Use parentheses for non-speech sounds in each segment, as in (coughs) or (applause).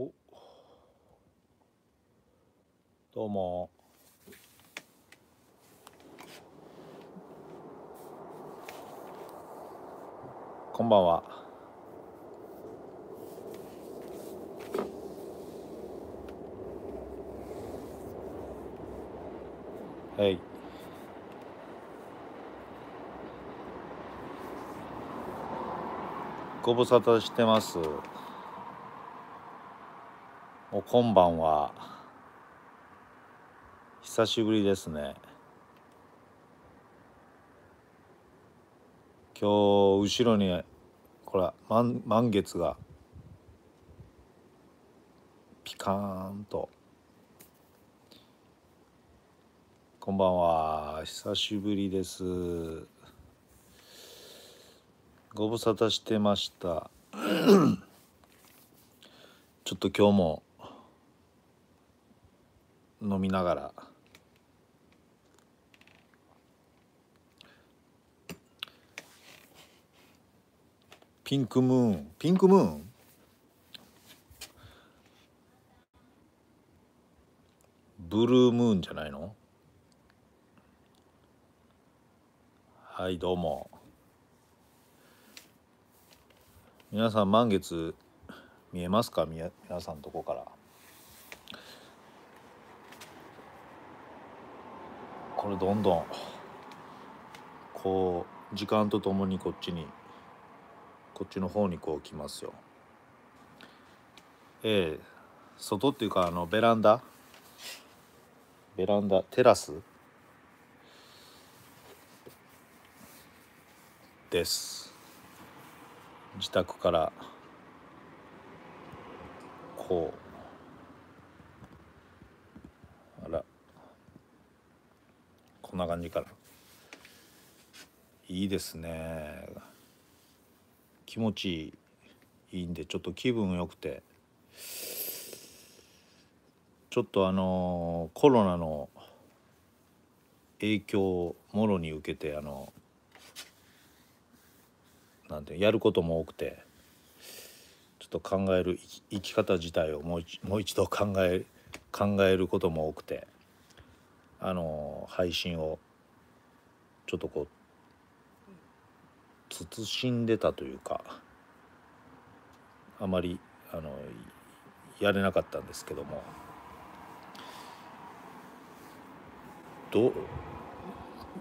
おどうもこんばんははいご無沙汰してますおこんばんは久しぶりですね今日後ろにこれ満満月がピカーンとこんばんは久しぶりですご無沙汰してました (clears throat) ちょっと今日も飲みながらピンクムーンピンクムーンブルームーンじゃないのはいどうも皆さん満月見えますか皆さんとこからこれどんどんこう時間とともにこっちにこっちの方にこう来ますよええ外っていうかあのベランダベランダテラスです自宅からこうんな感じかな。いいですね。気持ちいいんでちょっと気分良くてちょっとあのコロナの影響をもろに受けてあのなんてやることも多くてちょっと考える生き方自体をもう一もう一度考え考えることも多くて。あの配信をちょっとこう慎んでたというかあまりあのやれなかったんですけどもど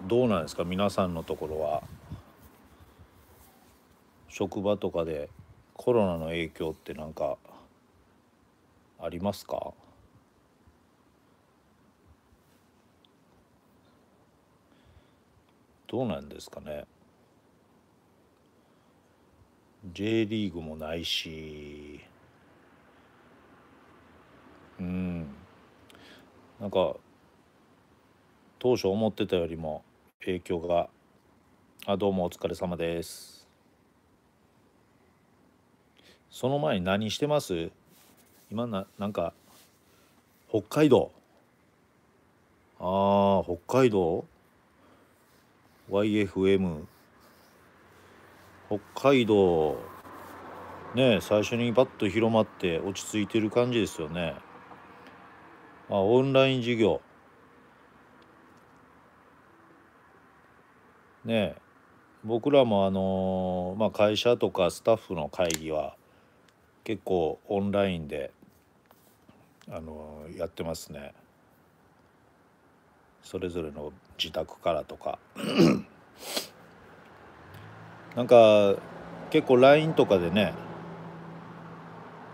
どうなんですか皆さんのところは職場とかでコロナの影響って何かありますかどうなんですかね J リーグもないしうんなんか当初思ってたよりも影響があどうもお疲れ様ですその前に何してます今ななんか北海道ああ北海道 YFM 北海道ね最初にバッと広まって落ち着いてる感じですよね、まあ、オンライン授業ね僕らもあのー、まあ、会社とかスタッフの会議は結構オンラインで、あのー、やってますね。それぞれの自宅からとか (clears throat) なんか結構 LINE とかでね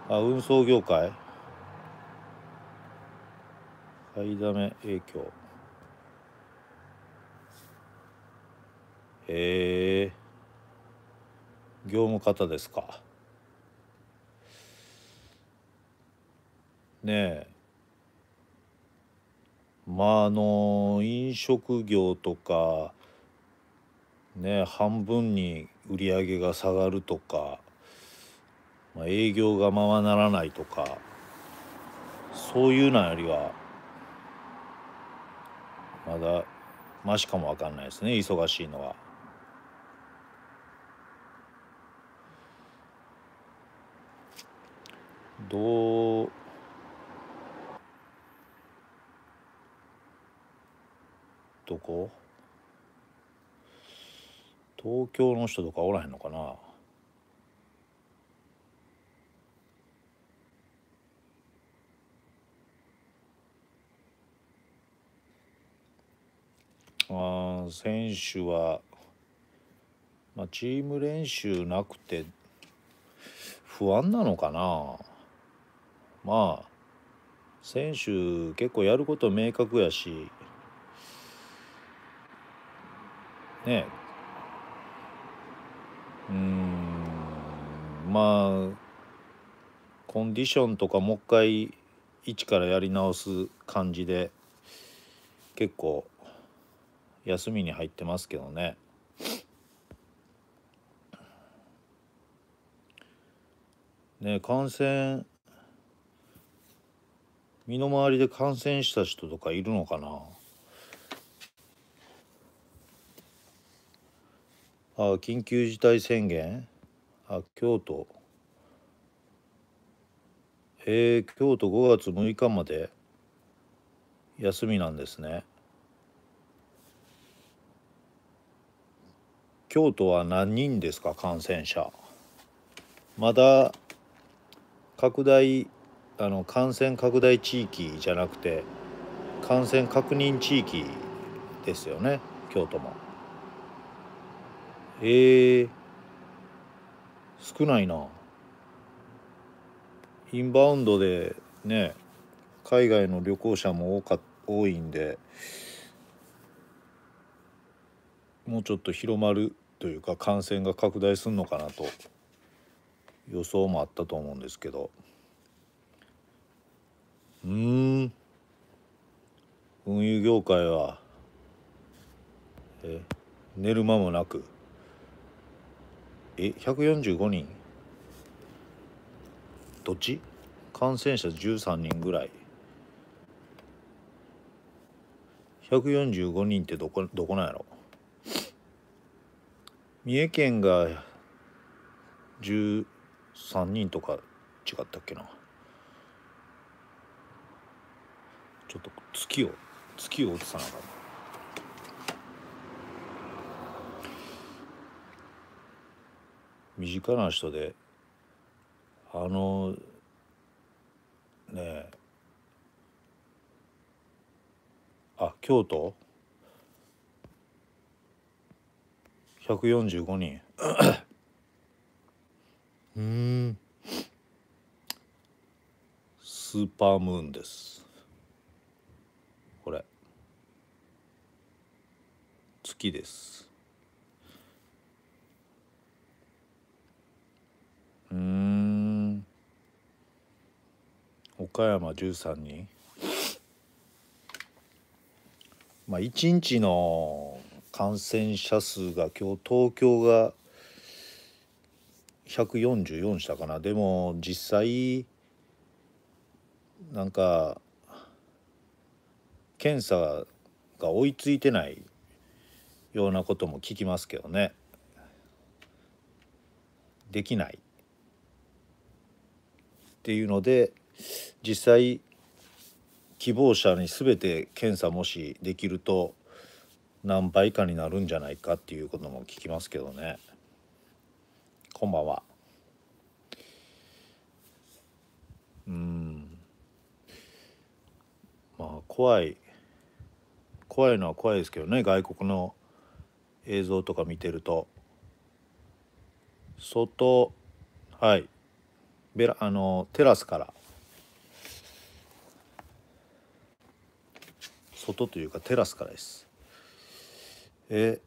あ運送業界買いだめ影響へえ業務方ですかねえまああの飲食業とかね半分に売り上げが下がるとか、まあ、営業がままならないとかそういうのよりはまだましかも分かんないですね忙しいのは。どうどこ東京の人とかおらへんのかなあ選手は、まあ、チーム練習なくて不安なのかなまあ選手結構やること明確やしねうんまあコンディションとかもう一回一からやり直す感じで結構休みに入ってますけどね。ね感染身の回りで感染した人とかいるのかなあ緊急事態宣言あ京都えー、京都5月6日まで休みなんですね京都は何人ですか感染者まだ拡大あの感染拡大地域じゃなくて感染確認地域ですよね京都も。ええ少ないなインバウンドでね海外の旅行者も多か多いんでもうちょっと広まるというか感染が拡大するのかなと予想もあったと思うんですけどうん運輸業界はえ寝る間もなくえ145人どっち感染者13人ぐらい145人ってどこどこなんやろ三重県が13人とか違ったっけなちょっと月を月を落とさなかかた身近な人であのねえあ京都145人うんスーパームーンですこれ月ですうん岡山13人まあ1日の感染者数が今日東京が144したかなでも実際なんか検査が追いついてないようなことも聞きますけどねできないっていうので実際希望者に全て検査もしできると何倍かになるんじゃないかっていうことも聞きますけどねこんばんはうんまあ怖い怖いのは怖いですけどね外国の映像とか見てると相当はいベラあのテラスから外というかテラスからですえ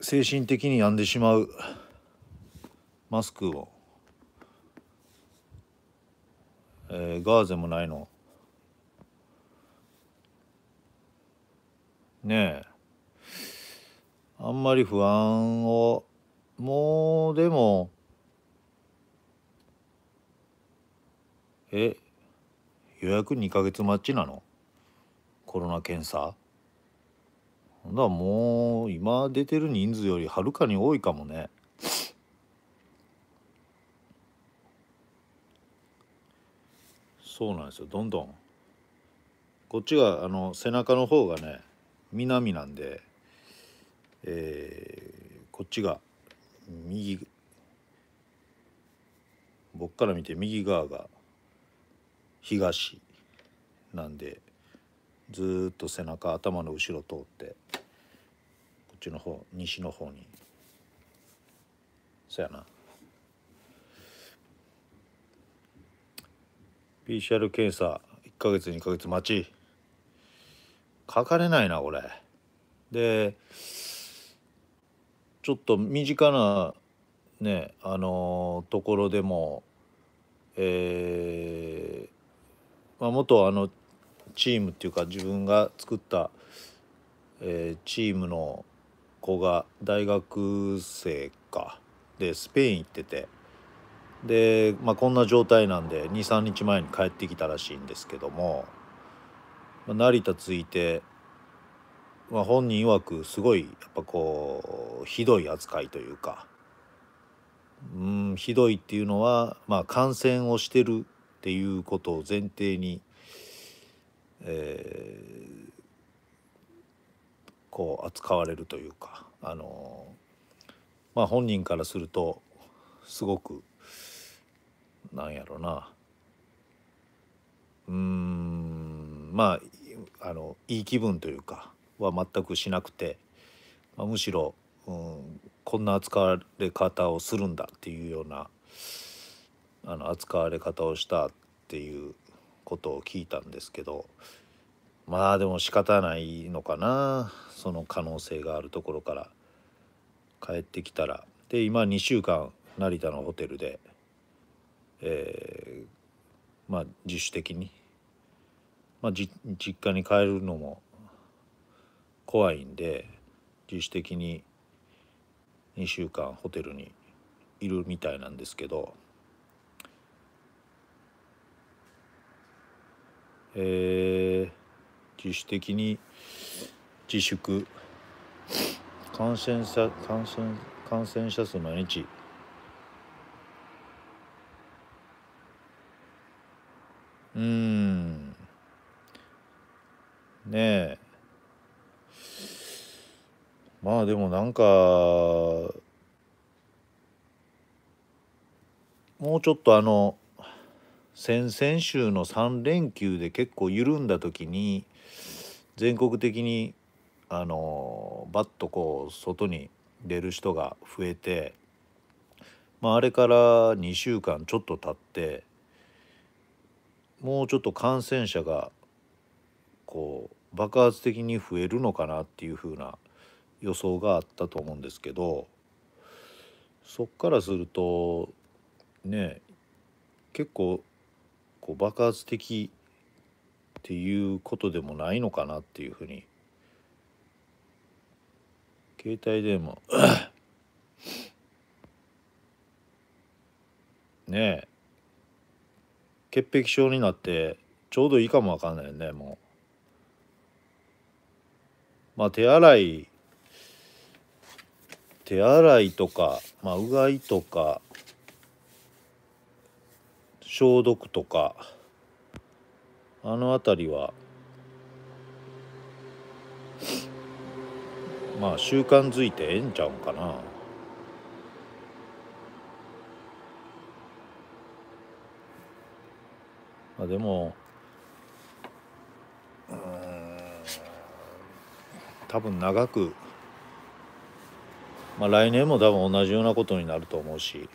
精神的に病んでしまうマスクを、えー、ガーゼもないのねえあんまり不安をもうでもえ予約2ヶ月待ちなのコロナ検査んならもう今出てる人数よりはるかに多いかもねそうなんですよどんどんこっちがあの背中の方がね南なんで、えー、こっちが右僕から見て右側が東なんでずっと背中頭の後ろ通ってこっちの方西の方にそやな PCR 検査1ヶ月2ヶ月待ちかかれないなこれでちょっと身近なねあのー、ところでもえーまあ、元あのチームっていうか自分が作った、えー、チームの子が大学生かでスペイン行っててで、まあ、こんな状態なんで23日前に帰ってきたらしいんですけども、まあ、成田着いて、まあ、本人曰くすごいやっぱこうひどい扱いというかうんひどいっていうのは、まあ、感染をしてるっていうことを前提に、えー、こう扱われるというか、あのまあ、本人からするとすごくなんやろなうんまああのいい気分というかは全くしなくて、まあ、むしろ、うん、こんな扱われ方をするんだっていうようなあの扱われ方をしたっていうことを聞いたんですけどまあでも仕方ないのかなその可能性があるところから帰ってきたらで今2週間成田のホテルで、えー、まあ自主的に、まあ、実家に帰るのも怖いんで自主的に2週間ホテルにいるみたいなんですけどえー、自主的に自粛感染者感染感染者数毎日うんねえまあでもなんかもうちょっとあの先々週の3連休で結構緩んだ時に全国的にあのバッとこう外に出る人が増えて、まあ、あれから2週間ちょっと経ってもうちょっと感染者がこう爆発的に増えるのかなっていうふうな予想があったと思うんですけどそっからするとね結構こう爆発的っていうことでもないのかなっていうふうに携帯電話 (coughs) ねえ潔癖症になってちょうどいいかもわかんないよねもうまあ手洗い手洗いとかまあうがいとか消毒とかあの辺りはまあ習慣づいてええんちゃうんかな。まあ、でも多分長く、まあ、来年も多分同じようなことになると思うし。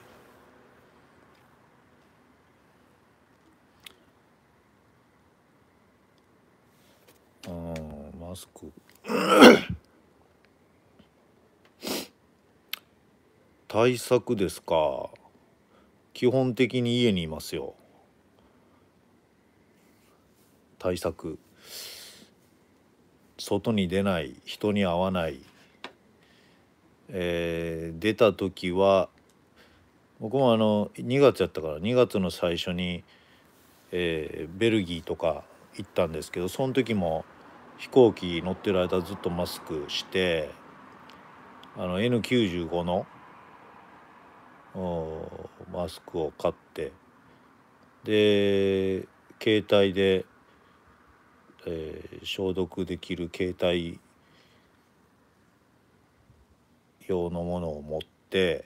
スク (coughs) 対策ですか基本的に家にいますよ対策外に出ない人に会わない、えー、出た時は僕もあの2月やったから2月の最初に、えー、ベルギーとか行ったんですけどその時も飛行機乗ってる間ずっとマスクしてあの N95 のマスクを買ってで携帯で、えー、消毒できる携帯用のものを持って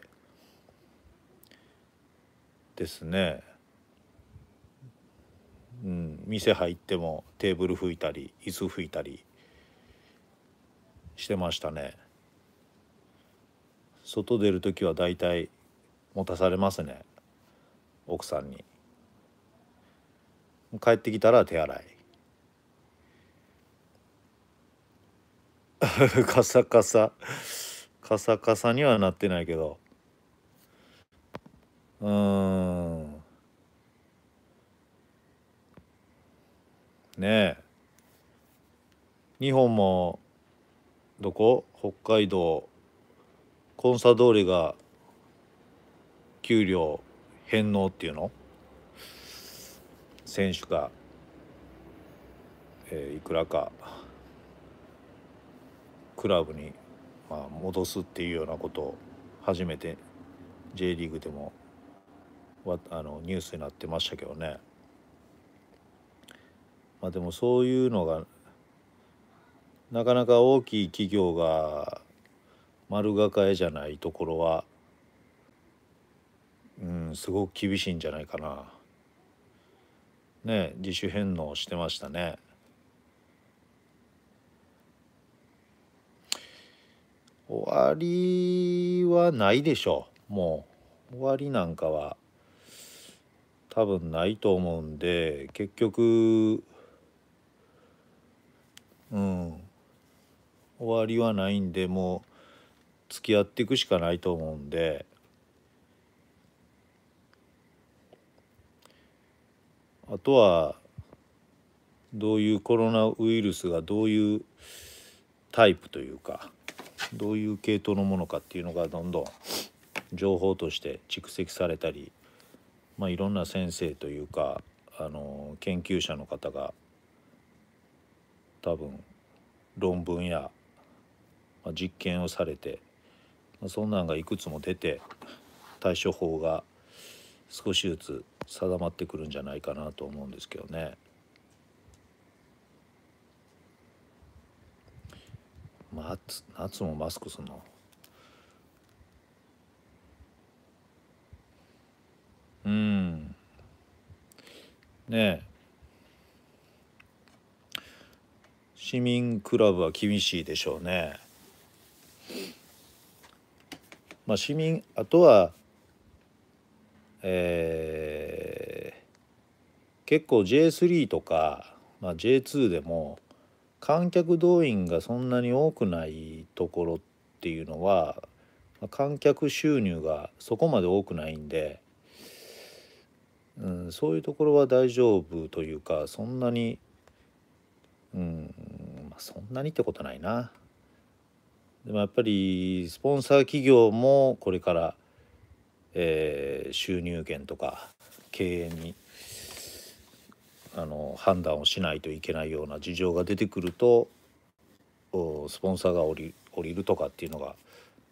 ですねうん、店入ってもテーブル拭いたり椅子拭いたりしてましたね外出る時は大体持たされますね奥さんに帰ってきたら手洗い (laughs) カサカサカサカサにはなってないけどうんね日本もどこ北海道コンサドーレが給料返納っていうの選手が、えー、いくらかクラブに、まあ、戻すっていうようなことを初めて J リーグでもあのニュースになってましたけどね。まあでもそういうのがなかなか大きい企業が丸抱えじゃないところはうんすごく厳しいんじゃないかな。ね自主返納してましたね。終わりはないでしょうもう終わりなんかは多分ないと思うんで結局うん終わりはないんでもう付き合っていくしかないと思うんであとはどういうコロナウイルスがどういうタイプというかどういう系統のものかっていうのがどんどん情報として蓄積されたり、まあ、いろんな先生というかあの研究者の方が多分論文や実験をされてそんなんがいくつも出て対処法が少しずつ定まってくるんじゃないかなと思うんですけどね。夏夏もマスクするのうんねえ市民クラブは厳しいでしょうね。まあ、市民あとは、えー、結構 J3 とか、まあ、J2 でも観客動員がそんなに多くないところっていうのは、まあ、観客収入がそこまで多くないんで、うん、そういうところは大丈夫というかそんなにうんまあそんなにってことないなでもやっぱりスポンサー企業もこれから、えー、収入源とか経営にあの判断をしないといけないような事情が出てくるとスポンサーが降り降りるとかっていうのが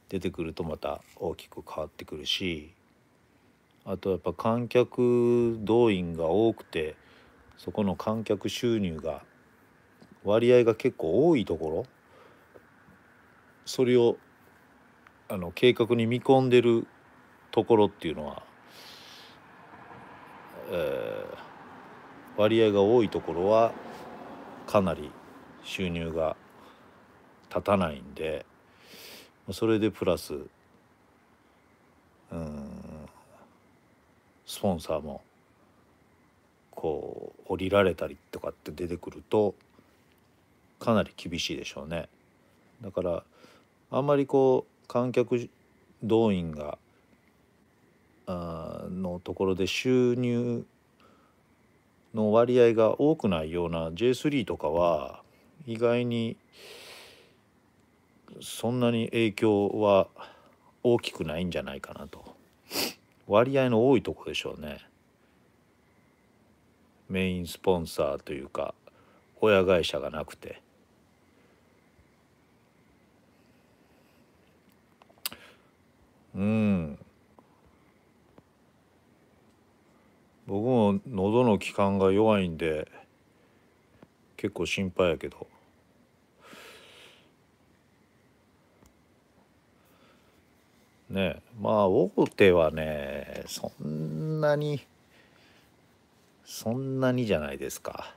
出てくるとまた大きく変わってくるしあとやっぱ観客動員が多くてそこの観客収入が割合が結構多いところそれをあの計画に見込んでるところっていうのは、えー、割合が多いところはかなり収入が立たないんでそれでプラスうんスポンサーもこう降りられたりとかって出てくるとかなり厳しいでしょうね。だからあんまりこう観客動員があのところで収入の割合が多くないような J3 とかは意外にそんなに影響は大きくないんじゃないかなと割合の多いとこでしょうねメインスポンサーというか親会社がなくてうん僕も喉の気管が弱いんで結構心配やけどねまあ大手はねそんなにそんなにじゃないですか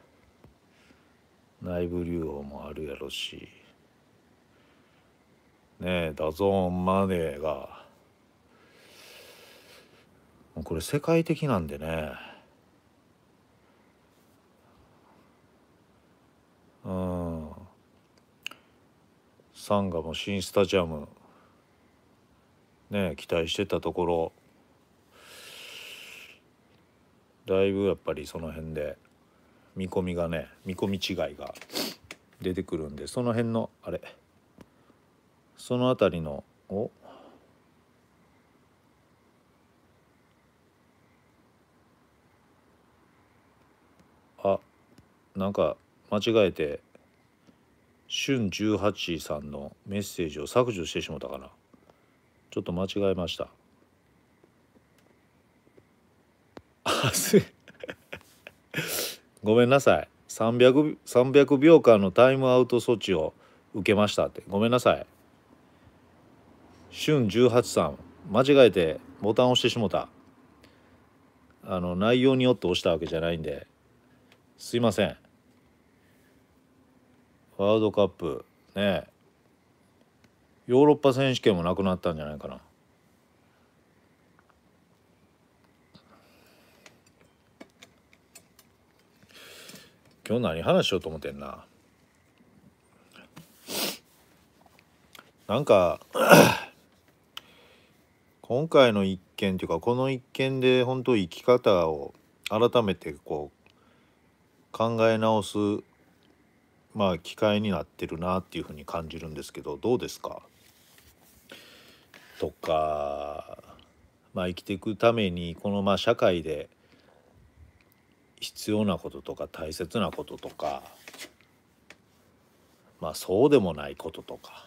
内部留保もあるやろしねえダゾーンマネーがもうこれ世界的なんでねうんサンガも新スタジアムね期待してたところだいぶやっぱりその辺で見込みがね見込み違いが出てくるんでその辺のあれその辺りのおなんか間違えて春18さんのメッセージを削除してしもたかなちょっと間違えましたあすごめんなさい 300, 300秒間のタイムアウト措置を受けましたってごめんなさい春18さん間違えてボタン押してしもたあの内容によって押したわけじゃないんですいませんワールドカップねヨーロッパ選手権もなくなったんじゃないかな今日何話しようと思ってんななんか (coughs) 今回の一件というかこの一件で本当生き方を改めてこう考え直すまあ機会になってるなっていうふうに感じるんですけどどうですかとかまあ生きていくためにこのまあ社会で必要なこととか大切なこととかまあそうでもないこととか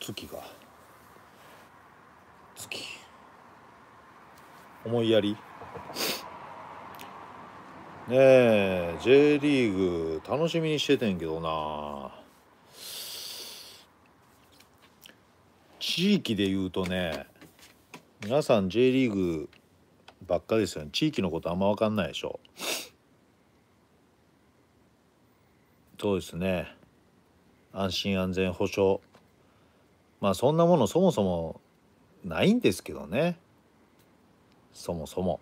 月が。思いやりねえ J リーグ楽しみにしててんけどな地域で言うとね皆さん J リーグばっかですよね地域のことあんま分かんないでしょそうですね安心安全保障まあそんなものそもそもないんですけどねそもそも。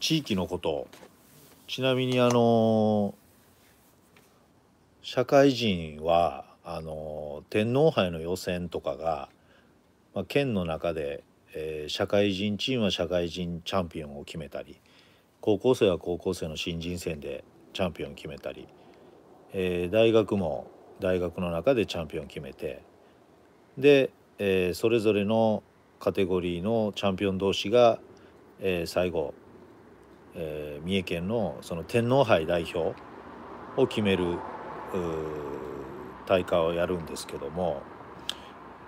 地域のことちなみにあの社会人はあの天皇杯の予選とかが、まあ、県の中で、えー、社会人チームは社会人チャンピオンを決めたり高校生は高校生の新人戦でチャンピオンを決めたり、えー、大学も大学の中でチャンピオンを決めてで、えー、それぞれのカテゴリーのチャンピオン同士が、えー、最後、えー、三重県のその天皇杯代表を決める大会をやるんですけども、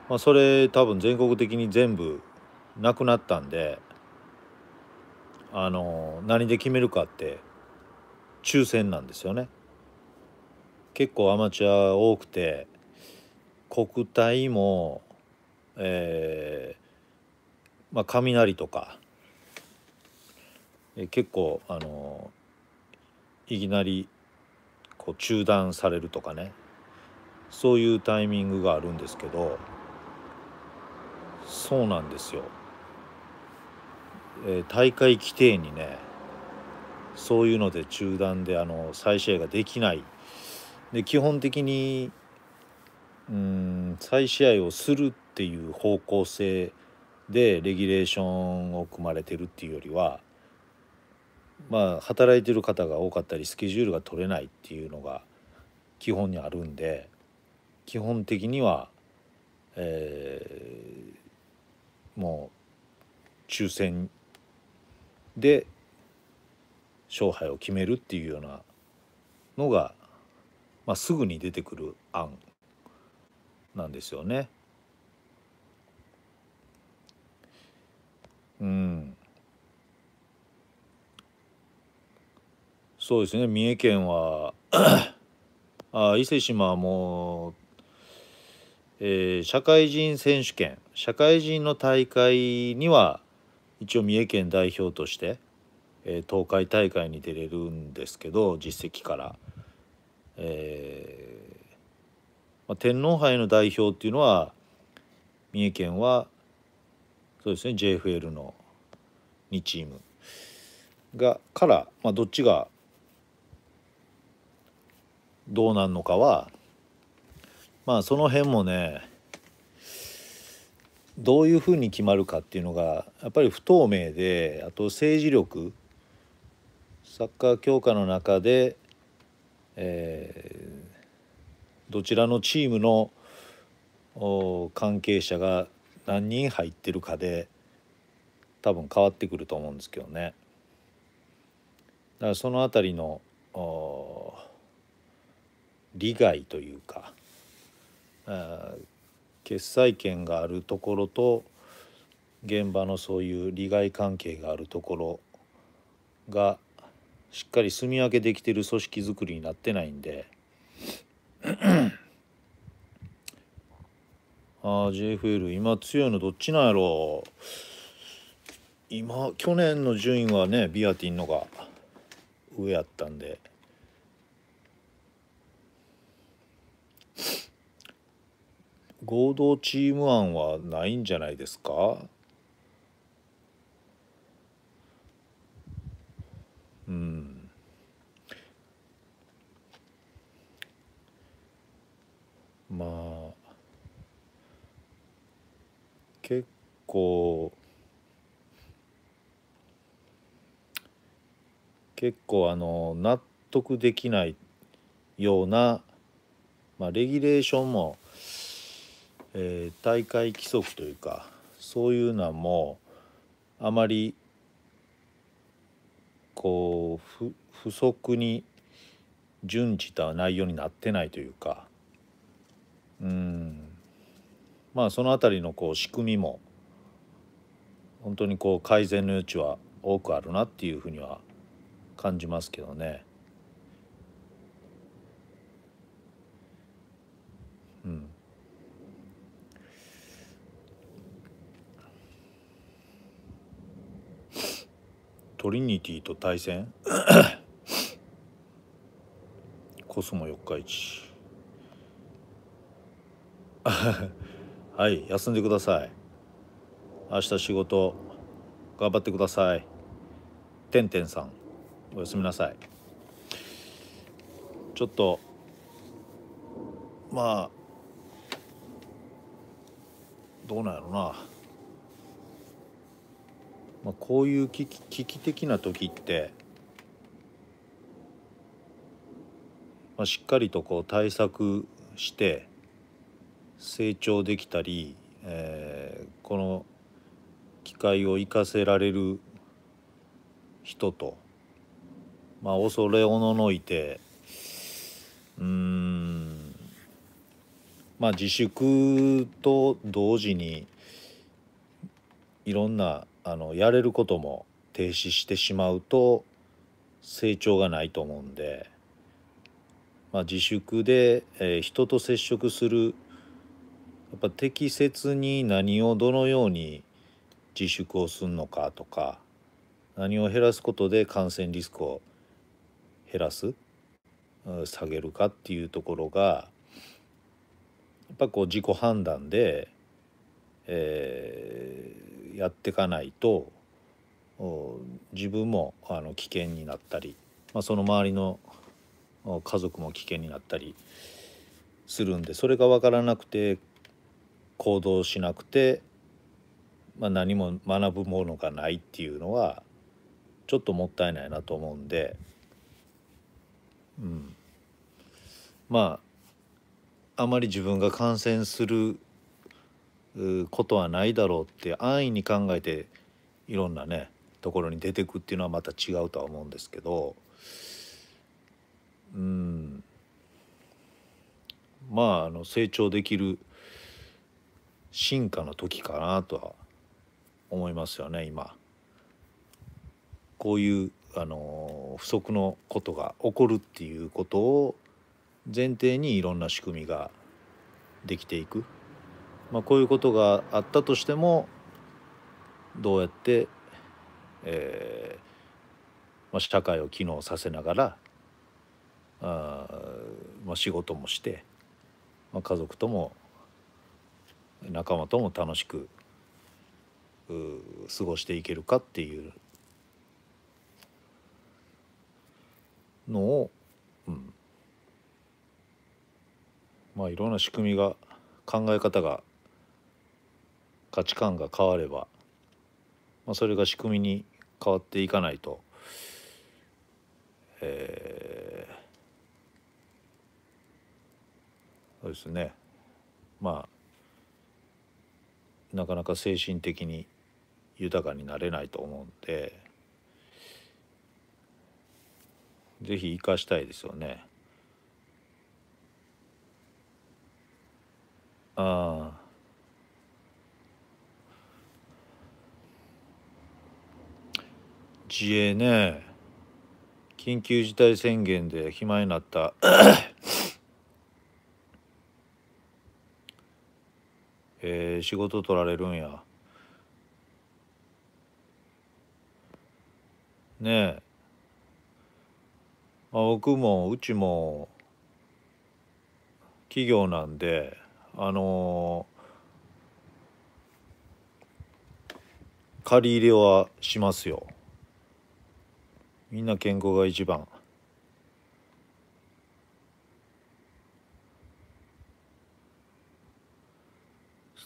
まあ、それ多分全国的に全部なくなったんで、あの何で決めるかって抽選なんですよね。結構アマチュア多くて国体も、えーまあ、雷とか、えー、結構あのー、いきなりこう中断されるとかねそういうタイミングがあるんですけどそうなんですよ。えー、大会規定にねそういうので中断であの再試合ができないで基本的にうん再試合をするっていう方向性でレギュレーションを組まれてるっていうよりはまあ働いてる方が多かったりスケジュールが取れないっていうのが基本にあるんで基本的には、えー、もう抽選で勝敗を決めるっていうようなのが、まあ、すぐに出てくる案なんですよね。うん、そうですね三重県は (coughs) あ伊勢志摩も、えー、社会人選手権社会人の大会には一応三重県代表として、えー、東海大会に出れるんですけど実績から、えーまあ、天皇杯の代表っていうのは三重県はそうですね JFL の2チームがから、まあ、どっちがどうなんのかはまあその辺もねどういうふうに決まるかっていうのがやっぱり不透明であと政治力サッカー強化の中で、えー、どちらのチームの関係者が何人入ってるかで多分変わってくると思うんですけどね。だからその辺りの利害というか決裁権があるところと現場のそういう利害関係があるところがしっかり住み分けできてる組織づくりになってないんで。(clears throat) あ JFL 今強いのどっちなんやろ今去年の順位はねビアティンのが上やったんで合同チーム案はないんじゃないですかうんまあ結構結構あの納得できないような、まあ、レギュレーションも、えー、大会規則というかそういうのもあまりこう不不足に準じた内容になってないというかうんまあその辺りのこう仕組みも本当にこう改善の余地は多くあるなっていうふうには感じますけどね。うん、トリニティと対戦 (coughs) コスモ四日市。(laughs) はい休んでください明日仕事頑張ってくださいてんてんさんおやすみなさいちょっとまあどうなんやろな、まあ、こういう危機危機的な時って、まあ、しっかりとこう対策して成長できたり、えー、この機会を生かせられる人と、まあ、恐れおののいてうんまあ自粛と同時にいろんなあのやれることも停止してしまうと成長がないと思うんで、まあ、自粛で、えー、人と接触するやっぱ適切に何をどのように自粛をするのかとか何を減らすことで感染リスクを減らす下げるかっていうところがやっぱこう自己判断で、えー、やっていかないと自分もあの危険になったり、まあ、その周りの家族も危険になったりするんでそれが分からなくて行動しなくて、まあ、何も学ぶものがないっていうのはちょっともったいないなと思うんで、うん、まああまり自分が感染することはないだろうって安易に考えていろんなねところに出てくっていうのはまた違うとは思うんですけどうんまああの成長できる進化の時かなとは思いますよね今。こういうあの不足のことが起こるっていうことを前提にいろんな仕組みができていく、まあ、こういうことがあったとしてもどうやって、えーまあ、社会を機能させながらあ、まあ、仕事もして、まあ、家族とも仲間とも楽しく過ごしていけるかっていうのを、うん、まあいろんな仕組みが考え方が価値観が変われば、まあ、それが仕組みに変わっていかないと、えー、そうですねまあなかなか精神的に豊かになれないと思うんで是非生かしたいですよね。ああ自衛ね緊急事態宣言で暇になった (coughs) えー、仕事取られるんやねえ、まあ、僕もうちも企業なんであのー、借り入れはしますよみんな健康が一番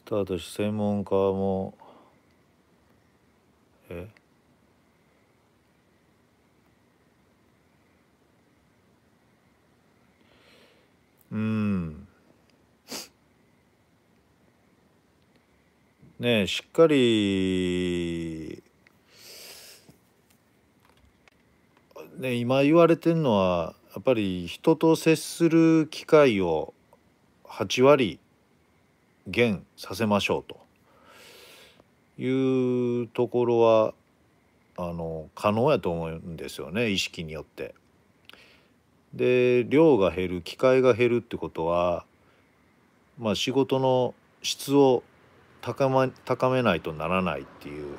スタートし専門家もえうんねえしっかりね今言われてるのはやっぱり人と接する機会を8割減させましょうというところはあの可能やと思うんですよね意識によって。で量が減る機会が減るってことは、まあ、仕事の質を高,、ま、高めないとならないっていう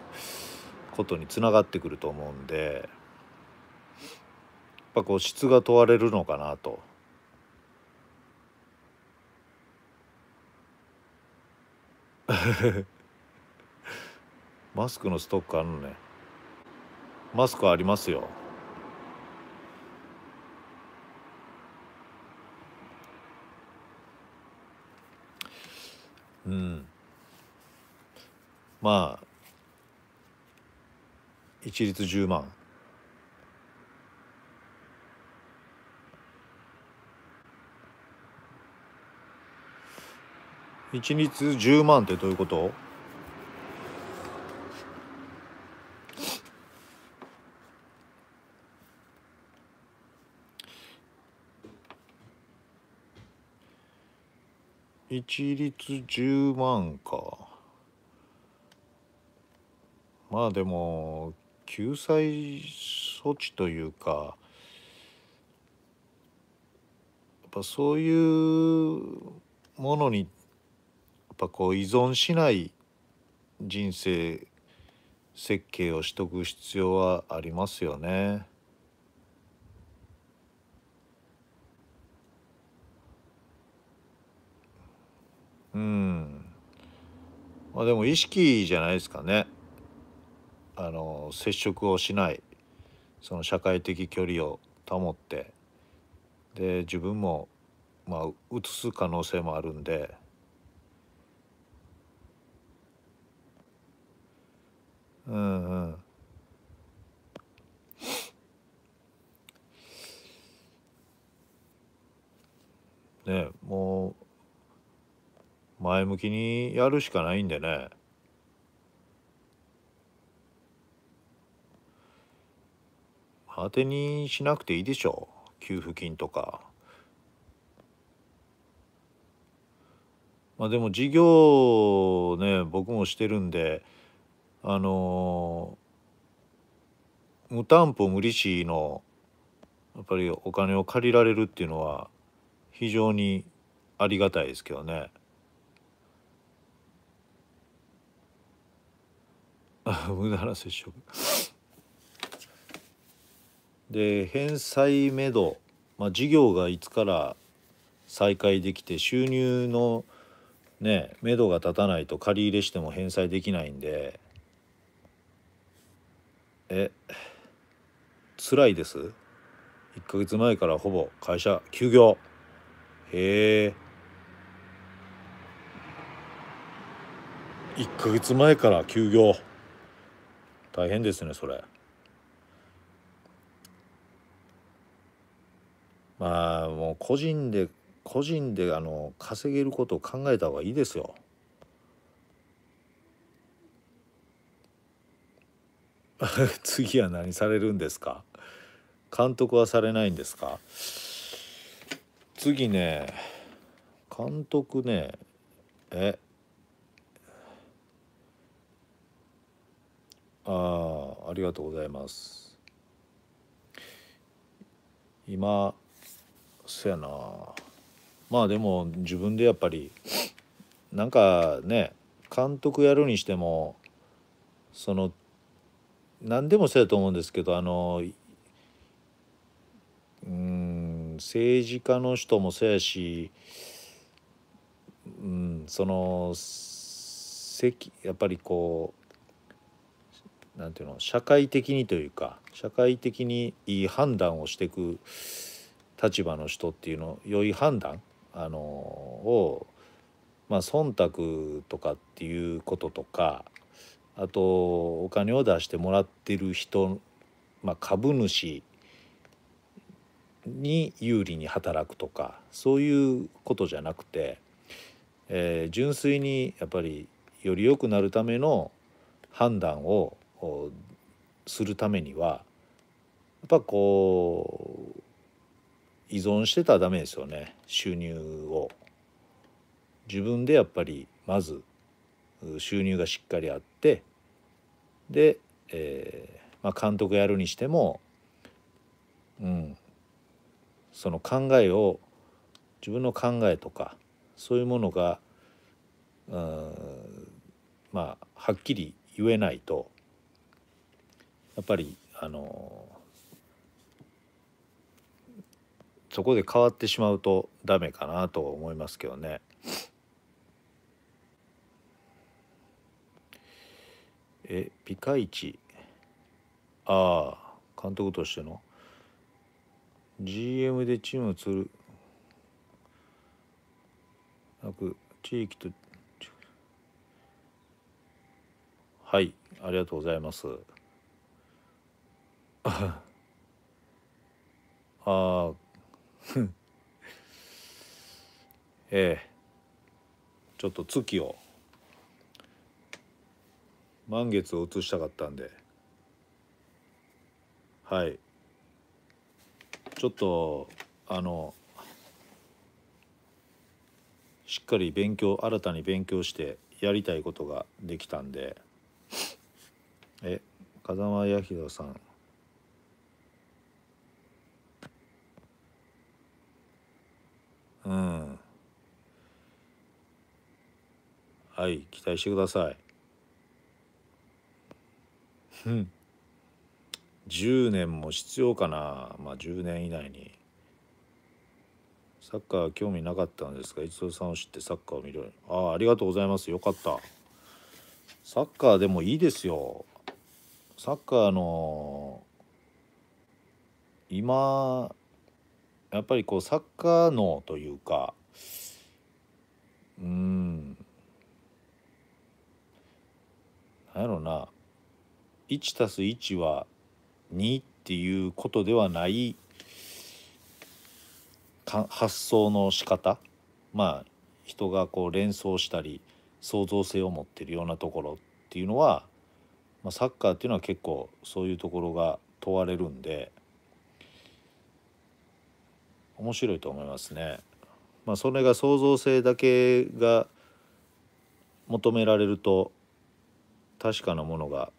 ことにつながってくると思うんでやっぱこう質が問われるのかなと (laughs) マスクのストックあるのねマスクありますようんまあ一律10万1日10万ってどういうこと一律1万かまあでも救済措置というかやっぱそういうものにぱこう依存しない人生設計をしとく必要はありますよね。うん、まあ、でも意識じゃないですかねあの接触をしないその社会的距離を保ってで自分もまあうつす可能性もあるんでうんうんねもう前向きにやるしかないんでね当てにしなくていいでしょ給付金とか。まあでも事業ね僕もしてるんであのー、無担保無利子のやっぱりお金を借りられるっていうのは非常にありがたいですけどね。(laughs) 無駄な接触で返済めど、まあ、事業がいつから再開できて収入のねめどが立たないと借り入れしても返済できないんでえ辛いです1ヶ月前からほぼ会社休業へえ1ヶ月前から休業大変ですねそれまあもう個人で個人であの稼げることを考えた方がいいですよ (laughs) 次は何されるんですか監督はされないんですか次ね監督ねえああありがとうございます今そやなまあでも自分でやっぱりなんかね監督やるにしてもその何でもそうやと思うんですけどあのうん政治家の人もそうやし、うん、そのやっぱりこうなんていうの社会的にというか社会的にいい判断をしていく立場の人っていうの良い判断あのをまあ忖度とかっていうこととかあとお金を出してもらってる人、まあ、株主に有利に働くとかそういうことじゃなくて、えー、純粋にやっぱりより良くなるための判断をするためにはやっぱこう依存してたらダメですよね収入を。自分でやっぱりまず収入がしっかりあってで、えーまあ、監督やるにしても、うん、その考えを自分の考えとかそういうものが、うん、まあはっきり言えないとやっぱりあのそこで変わってしまうとダメかなと思いますけどね。えピカイチああ監督としての GM でチームをつるなく地域とはいありがとうございます (laughs) ああ (laughs) ええちょっと月を満月を映したかったんではいちょっとあのしっかり勉強新たに勉強してやりたいことができたんでえ風間彌弘さんうんはい期待してくださいうん10年も必要かなまあ10年以内にサッカー興味なかったんですが一度さんを知ってサッカーを見るああありがとうございますよかったサッカーでもいいですよサッカーの今やっぱりこうサッカーのというかうんなんやろな1たす1は2っていうことではない発想の仕方まあ人がこう連想したり創造性を持ってるようなところっていうのは、まあ、サッカーっていうのは結構そういうところが問われるんで面白いと思いますね。まあ、それが創造性だけが求められると確かなものが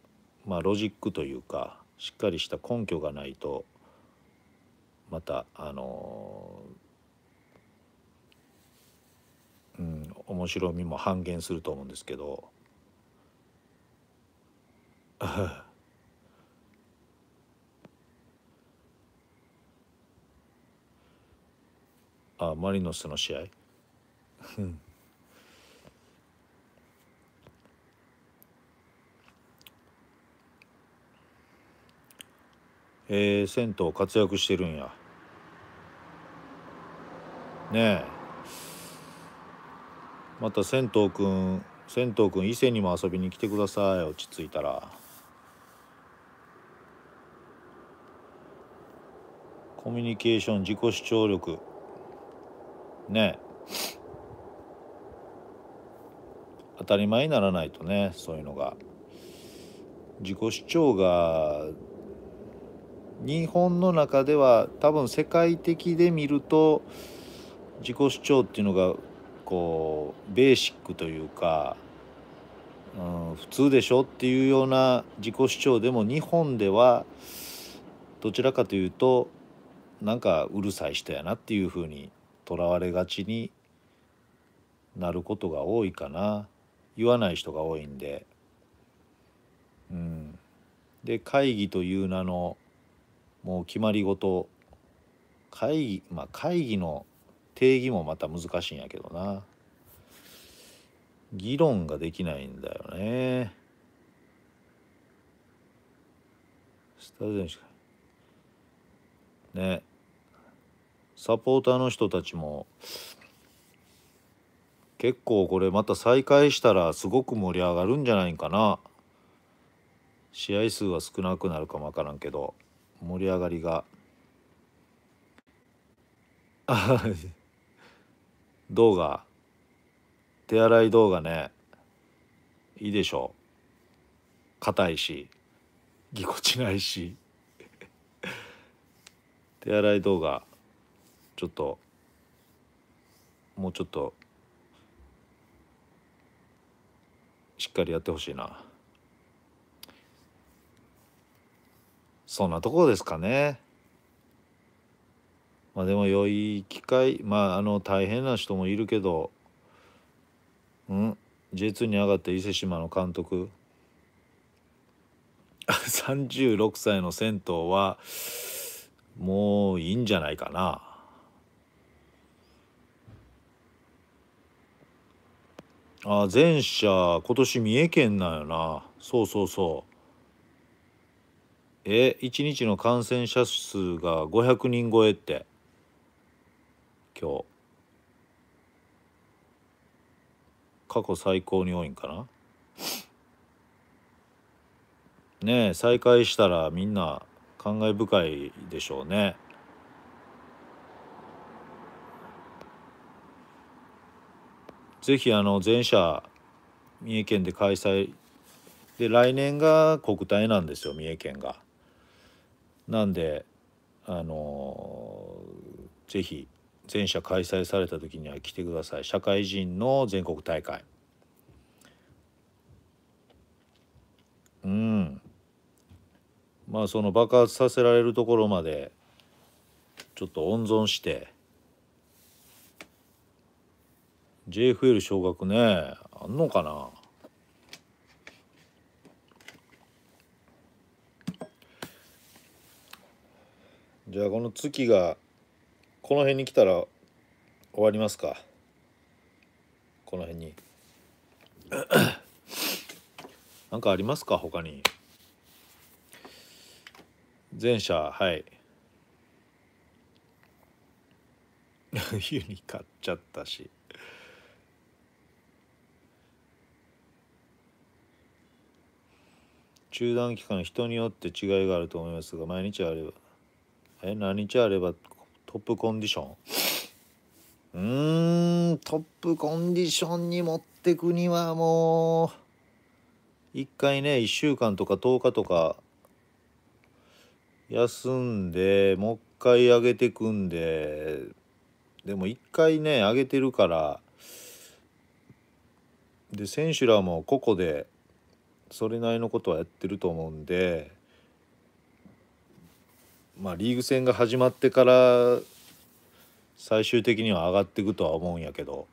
まあ、ロジックというかしっかりした根拠がないとまたあのうん、面白みも半減すると思うんですけど (laughs) あマリノスの試合 (laughs) えー、銭湯活躍してるんやねえまた銭湯くん銭湯くん伊勢にも遊びに来てください落ち着いたらコミュニケーション自己主張力ねえ当たり前にならないとねそういうのが自己主張が日本の中では多分世界的で見ると自己主張っていうのがこうベーシックというか、うん、普通でしょっていうような自己主張でも日本ではどちらかというとなんかうるさい人やなっていうふうにとらわれがちになることが多いかな言わない人が多いんで。うん、で会議という名のもう決まり事会議まあ会議の定義もまた難しいんやけどな議論ができないんだよねスタジしかねサポーターの人たちも結構これまた再開したらすごく盛り上がるんじゃないかな試合数は少なくなるかもわからんけど。盛り上がりがあ (laughs) 動画手洗い動画ねいいでしょう硬いしぎこちないし (laughs) 手洗い動画ちょっともうちょっとしっかりやってほしいな。そんなところですかね。まあでも良い機会まああの大変な人もいるけどうん J2 に上がった伊勢志摩の監督36 (laughs) 歳の銭湯はもういいんじゃないかな。あ前者今年三重県なんよなそうそうそう。え1日の感染者数が500人超えって今日過去最高に多いんかなねえ再開したらみんな感慨深いでしょうね。ぜひあの全社三重県で開催で来年が国体なんですよ三重県が。なんであのぜひ全社開催された時には来てください社会人の全国大会うんまあその爆発させられるところまでちょっと温存して JFL 小学ねあんのかなじゃあこの月がこの辺に来たら終わりますかこの辺に (coughs) なんかありますか他に前者はいユニ (laughs) 買っちゃったし中断期間人によって違いがあると思いますが毎日あればえ何日あればトップコンディションうーんトップコンディションに持ってくにはもう1回ね1週間とか10日とか休んでもう一回上げてくんででも1回ね上げてるからで選手らも個々でそれなりのことはやってると思うんでまあ、リーグ戦が始まってから最終的には上がっていくとは思うんやけど。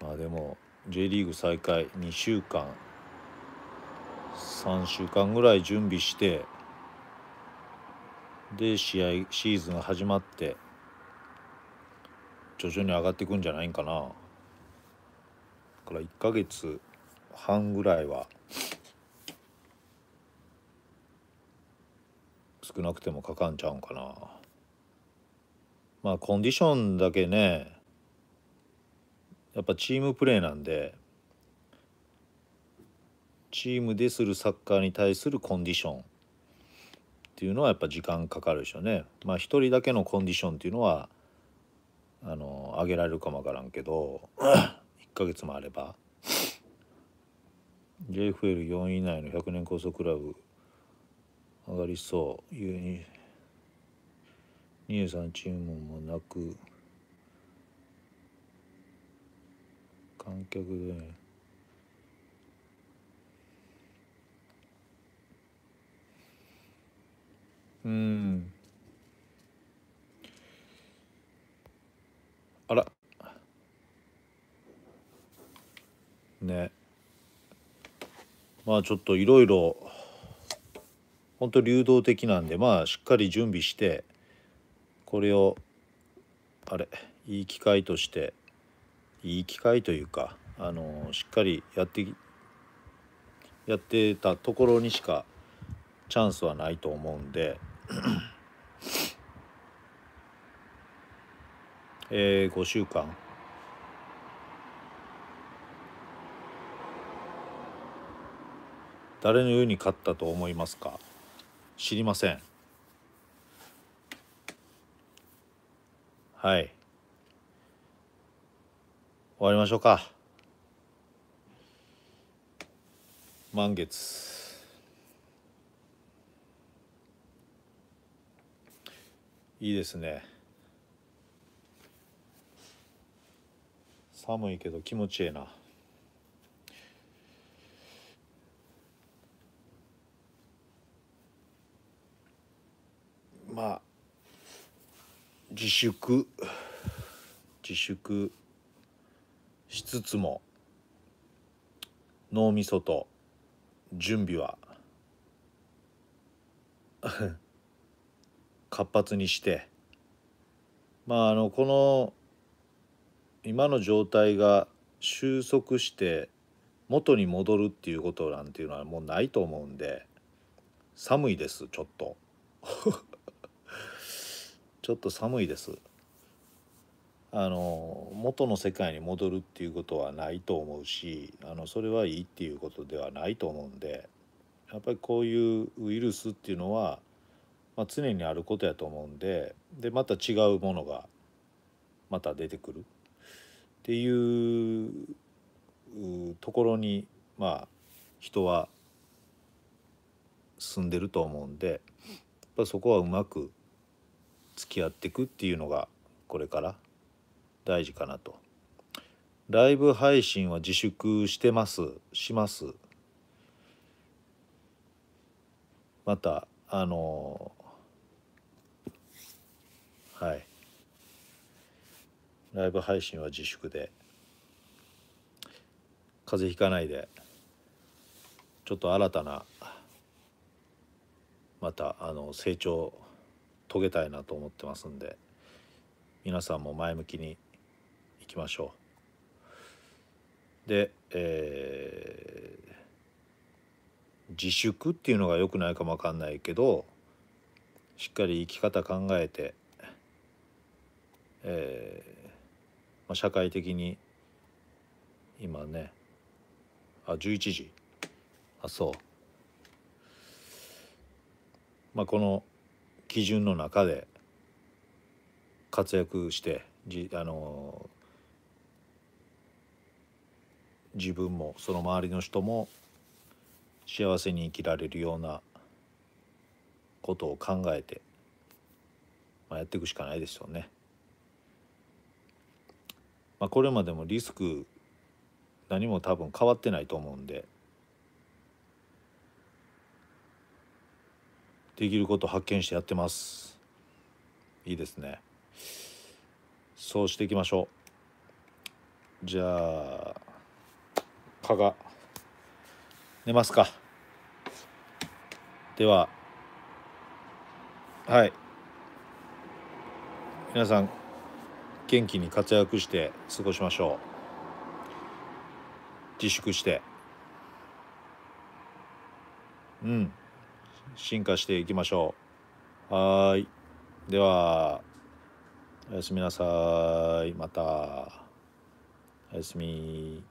まあでも J リーグ再開2週間3週間ぐらい準備してで試合シーズン始まって徐々に上がっていくんじゃないんかなだから1ヶ月半ぐらいは少なくてもかかんちゃうんかなまあコンディションだけねやっぱチームプレーなんでチームでするサッカーに対するコンディションっていうのはやっぱ時間かかるでしょうね。まあ一人だけのコンディションっていうのはあの上げられるかもわからんけど1 (coughs) ヶ月もあれば JFL4 位以内の100年高速クラブ上がりそういうに23注文もなく観客でうんあらねまあちょっといろいろ本当流動的なんでまあしっかり準備してこれをあれいい機会としていい機会というかあのしっかりやってやってたところにしかチャンスはないと思うんでえー、5週間誰のように勝ったと思いますか知りませんはい終わりましょうか満月いいですね寒いけど気持ちいいなまあ自粛自粛しつつも脳みそと準備は (laughs) 活発にしてまああのこの今の状態が収束して元に戻るっていうことなんていうのはもうないと思うんで寒いですちょっと (laughs) ちょっと寒いですあの元の世界に戻るっていうことはないと思うしあのそれはいいっていうことではないと思うんでやっぱりこういうウイルスっていうのは、まあ、常にあることやと思うんででまた違うものがまた出てくるっていうところにまあ人は住んでると思うんでやっぱそこはうまく付き合っていくっていうのがこれから大事かなと。ライブ配信は自粛してますします。またあのー、はいライブ配信は自粛で風邪ひかないでちょっと新たなまたあの成長遂げたいなと思ってますんで皆さんも前向きにいきましょう。で、えー、自粛っていうのが良くないかもわかんないけどしっかり生き方考えて、えーまあ、社会的に今ねあ11時あそうまあこの基準の中で活躍してじあの自分もその周りの人も幸せに生きられるようなことを考えて、まあ、やっていくしかないですよね。まあ、これまでもリスク何も多分変わってないと思うんでできることを発見してやってますいいですねそうしていきましょうじゃあ蚊が寝ますかでははい皆さん元気に活躍して過ごしましょう自粛してうん進化していきましょうはーいではおやすみなさいまたおやすみ